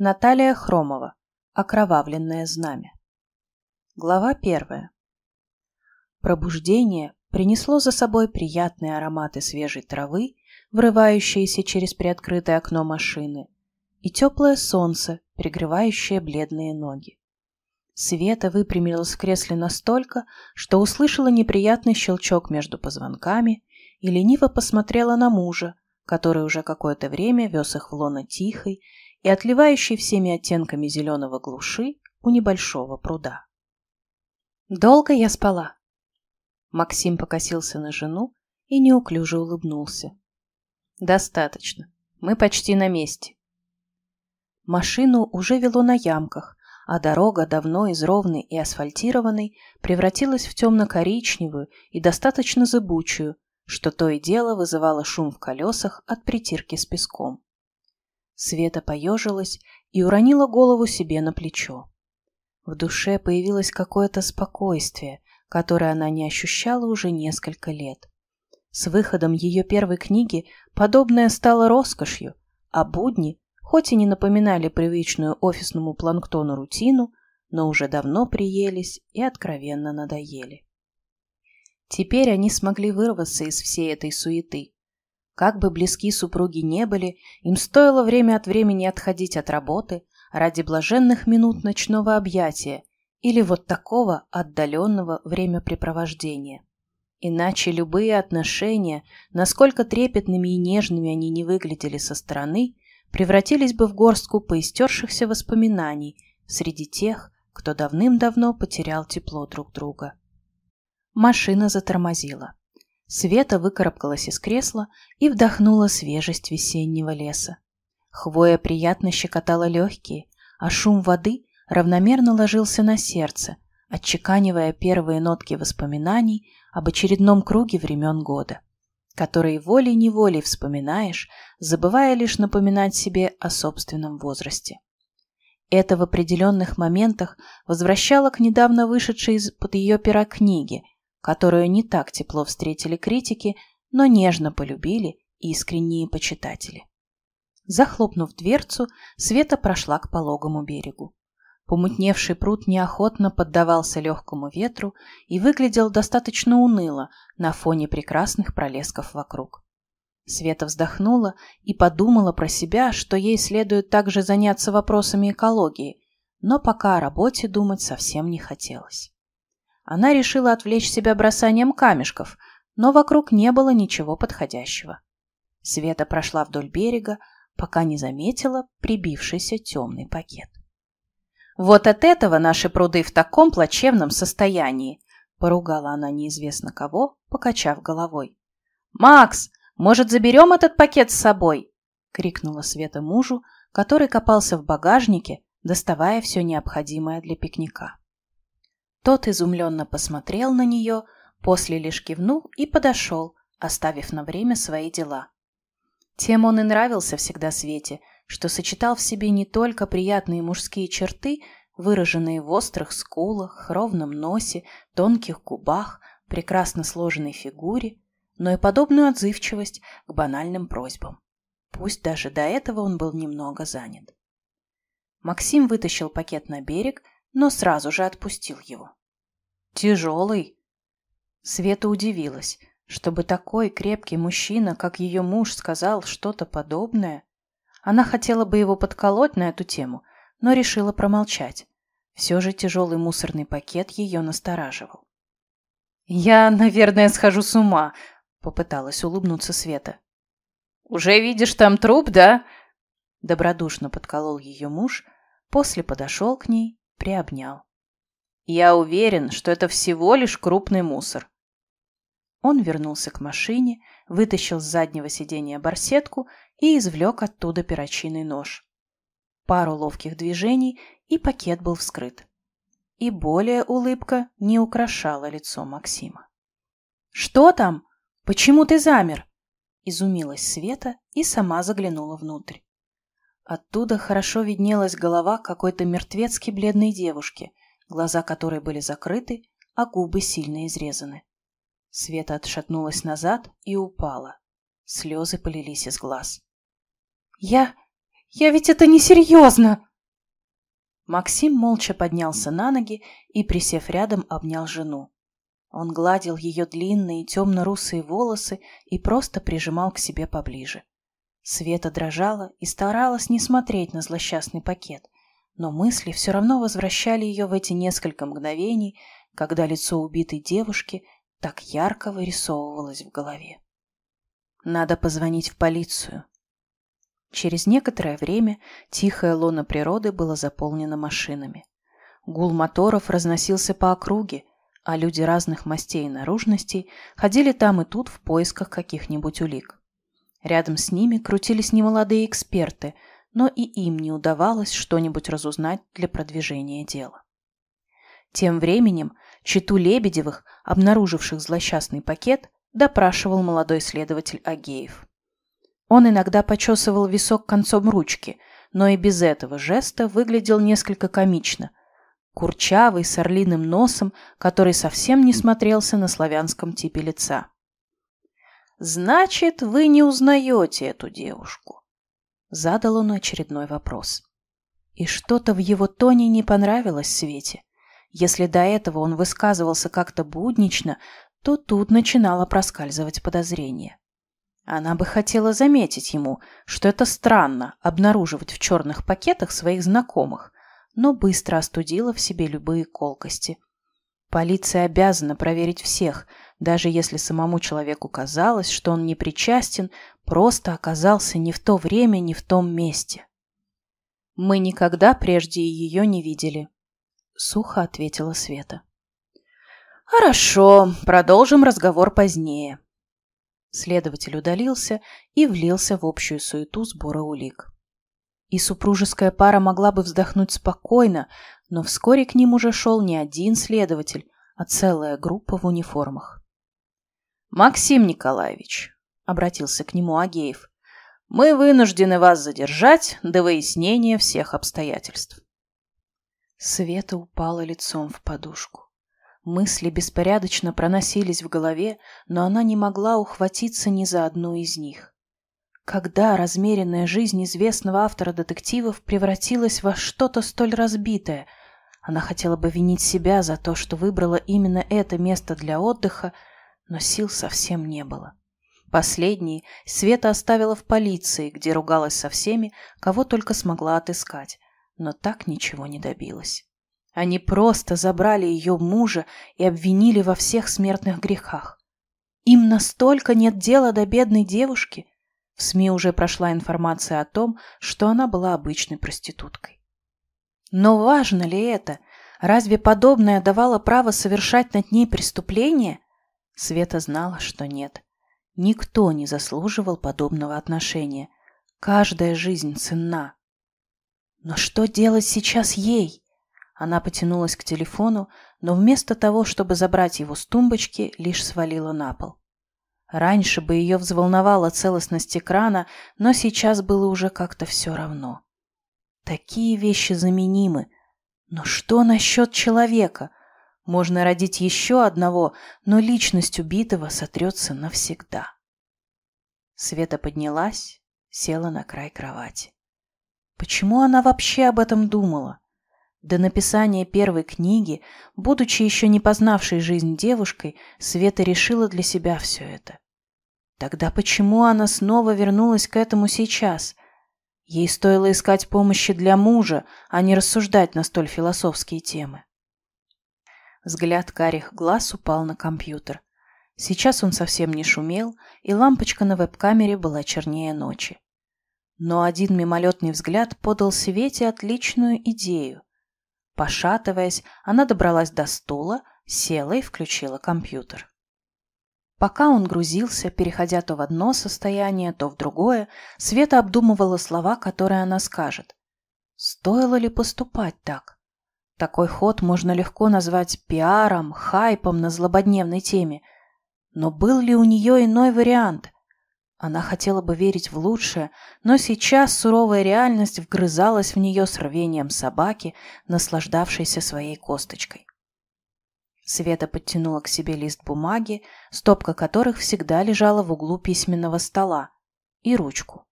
Наталья Хромова. Окровавленное знамя. Глава первая. Пробуждение принесло за собой приятные ароматы свежей травы, врывающиеся через приоткрытое окно машины, и теплое солнце, пригревающее бледные ноги. Света выпрямилась в кресле настолько, что услышала неприятный щелчок между позвонками и лениво посмотрела на мужа, который уже какое-то время вез их в лоно тихой и отливающей всеми оттенками зеленого глуши у небольшого пруда. Долго я спала. Максим покосился на жену и неуклюже улыбнулся. Достаточно. Мы почти на месте. Машину уже вело на ямках, а дорога, давно из ровной и асфальтированной, превратилась в темно-коричневую и достаточно зыбучую, что то и дело вызывало шум в колесах от притирки с песком. Света поежилась и уронила голову себе на плечо. В душе появилось какое-то спокойствие, которое она не ощущала уже несколько лет. С выходом ее первой книги подобное стало роскошью, а будни, хоть и не напоминали привычную офисному планктону рутину, но уже давно приелись и откровенно надоели. Теперь они смогли вырваться из всей этой суеты, как бы близки супруги не были, им стоило время от времени отходить от работы ради блаженных минут ночного объятия или вот такого отдаленного времяпрепровождения. Иначе любые отношения, насколько трепетными и нежными они не выглядели со стороны, превратились бы в горстку поистершихся воспоминаний среди тех, кто давным-давно потерял тепло друг друга. Машина затормозила. Света выкарабкалась из кресла и вдохнула свежесть весеннего леса. Хвоя приятно щекотала легкие, а шум воды равномерно ложился на сердце, отчеканивая первые нотки воспоминаний об очередном круге времен года, которые волей-неволей вспоминаешь, забывая лишь напоминать себе о собственном возрасте. Это в определенных моментах возвращало к недавно вышедшей из-под ее пера книге – которую не так тепло встретили критики, но нежно полюбили искренние почитатели. Захлопнув дверцу, Света прошла к пологому берегу. Помутневший пруд неохотно поддавался легкому ветру и выглядел достаточно уныло на фоне прекрасных пролесков вокруг. Света вздохнула и подумала про себя, что ей следует также заняться вопросами экологии, но пока о работе думать совсем не хотелось она решила отвлечь себя бросанием камешков, но вокруг не было ничего подходящего. Света прошла вдоль берега, пока не заметила прибившийся темный пакет. «Вот от этого наши пруды в таком плачевном состоянии!» — поругала она неизвестно кого, покачав головой. «Макс, может, заберем этот пакет с собой?» — крикнула Света мужу, который копался в багажнике, доставая все необходимое для пикника. Тот изумленно посмотрел на нее, после лишь кивнул и подошел, оставив на время свои дела. Тем он и нравился всегда Свете, что сочетал в себе не только приятные мужские черты, выраженные в острых скулах, ровном носе, тонких губах, прекрасно сложенной фигуре, но и подобную отзывчивость к банальным просьбам. Пусть даже до этого он был немного занят. Максим вытащил пакет на берег, но сразу же отпустил его. «Тяжелый?» Света удивилась, чтобы такой крепкий мужчина, как ее муж, сказал что-то подобное. Она хотела бы его подколоть на эту тему, но решила промолчать. Все же тяжелый мусорный пакет ее настораживал. «Я, наверное, схожу с ума», — попыталась улыбнуться Света. «Уже видишь там труп, да?» Добродушно подколол ее муж, после подошел к ней приобнял. «Я уверен, что это всего лишь крупный мусор». Он вернулся к машине, вытащил с заднего сиденья барсетку и извлек оттуда перочинный нож. Пару ловких движений, и пакет был вскрыт. И более улыбка не украшала лицо Максима. «Что там? Почему ты замер?» Изумилась Света и сама заглянула внутрь. Оттуда хорошо виднелась голова какой-то мертвецки бледной девушки, глаза которой были закрыты, а губы сильно изрезаны. Света отшатнулась назад и упала. Слезы полились из глаз. «Я... я ведь это несерьезно!» Максим молча поднялся на ноги и, присев рядом, обнял жену. Он гладил ее длинные темно-русые волосы и просто прижимал к себе поближе. Света дрожала и старалась не смотреть на злосчастный пакет, но мысли все равно возвращали ее в эти несколько мгновений, когда лицо убитой девушки так ярко вырисовывалось в голове. Надо позвонить в полицию. Через некоторое время тихая лона природы была заполнена машинами. Гул моторов разносился по округе, а люди разных мастей и наружностей ходили там и тут в поисках каких-нибудь улик. Рядом с ними крутились немолодые эксперты, но и им не удавалось что-нибудь разузнать для продвижения дела. Тем временем читу Лебедевых, обнаруживших злосчастный пакет, допрашивал молодой следователь Агеев. Он иногда почесывал висок концом ручки, но и без этого жеста выглядел несколько комично. Курчавый, с орлиным носом, который совсем не смотрелся на славянском типе лица. «Значит, вы не узнаете эту девушку?» Задал он очередной вопрос. И что-то в его тоне не понравилось Свете. Если до этого он высказывался как-то буднично, то тут начинало проскальзывать подозрение. Она бы хотела заметить ему, что это странно обнаруживать в черных пакетах своих знакомых, но быстро остудила в себе любые колкости. Полиция обязана проверить всех – даже если самому человеку казалось, что он не причастен, просто оказался не в то время, не в том месте. «Мы никогда прежде ее не видели», — сухо ответила Света. «Хорошо, продолжим разговор позднее». Следователь удалился и влился в общую суету сбора улик. И супружеская пара могла бы вздохнуть спокойно, но вскоре к ним уже шел не один следователь, а целая группа в униформах. «Максим Николаевич», — обратился к нему Агеев, — «мы вынуждены вас задержать до выяснения всех обстоятельств». Света упала лицом в подушку. Мысли беспорядочно проносились в голове, но она не могла ухватиться ни за одну из них. Когда размеренная жизнь известного автора детективов превратилась во что-то столь разбитое, она хотела бы винить себя за то, что выбрала именно это место для отдыха — но сил совсем не было. Последние Света оставила в полиции, где ругалась со всеми, кого только смогла отыскать, но так ничего не добилась. Они просто забрали ее мужа и обвинили во всех смертных грехах. Им настолько нет дела до бедной девушки. В СМИ уже прошла информация о том, что она была обычной проституткой. Но важно ли это? Разве подобное давало право совершать над ней преступление – Света знала, что нет. Никто не заслуживал подобного отношения. Каждая жизнь ценна. Но что делать сейчас ей? Она потянулась к телефону, но вместо того, чтобы забрать его с тумбочки, лишь свалила на пол. Раньше бы ее взволновала целостность экрана, но сейчас было уже как-то все равно. Такие вещи заменимы. Но что насчет человека? Можно родить еще одного, но личность убитого сотрется навсегда. Света поднялась, села на край кровати. Почему она вообще об этом думала? До написания первой книги, будучи еще не познавшей жизнь девушкой, Света решила для себя все это. Тогда почему она снова вернулась к этому сейчас? Ей стоило искать помощи для мужа, а не рассуждать на столь философские темы. Взгляд карих глаз упал на компьютер. Сейчас он совсем не шумел, и лампочка на веб-камере была чернее ночи. Но один мимолетный взгляд подал Свете отличную идею. Пошатываясь, она добралась до стула, села и включила компьютер. Пока он грузился, переходя то в одно состояние, то в другое, Света обдумывала слова, которые она скажет. Стоило ли поступать так? Такой ход можно легко назвать пиаром, хайпом на злободневной теме. Но был ли у нее иной вариант? Она хотела бы верить в лучшее, но сейчас суровая реальность вгрызалась в нее с рвением собаки, наслаждавшейся своей косточкой. Света подтянула к себе лист бумаги, стопка которых всегда лежала в углу письменного стола, и ручку.